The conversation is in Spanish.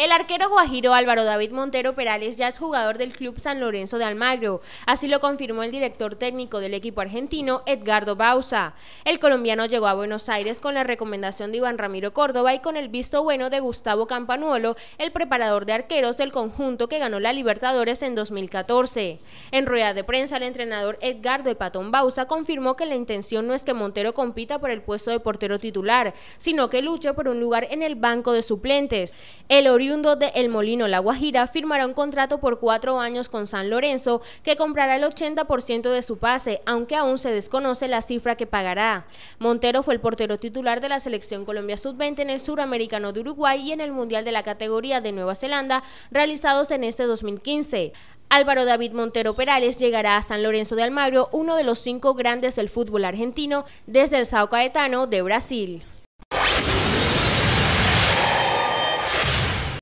El arquero guajiro Álvaro David Montero Perales ya es jugador del Club San Lorenzo de Almagro, así lo confirmó el director técnico del equipo argentino, Edgardo Bausa. El colombiano llegó a Buenos Aires con la recomendación de Iván Ramiro Córdoba y con el visto bueno de Gustavo Campanuolo, el preparador de arqueros del conjunto que ganó la Libertadores en 2014. En rueda de prensa, el entrenador Edgardo El Patón Bausa confirmó que la intención no es que Montero compita por el puesto de portero titular, sino que luche por un lugar en el banco de suplentes. El de El Molino, La Guajira, firmará un contrato por cuatro años con San Lorenzo que comprará el 80% de su pase, aunque aún se desconoce la cifra que pagará. Montero fue el portero titular de la selección Colombia Sub-20 en el Suramericano de Uruguay y en el Mundial de la categoría de Nueva Zelanda realizados en este 2015. Álvaro David Montero Perales llegará a San Lorenzo de Almagro, uno de los cinco grandes del fútbol argentino, desde el Sao Caetano de Brasil.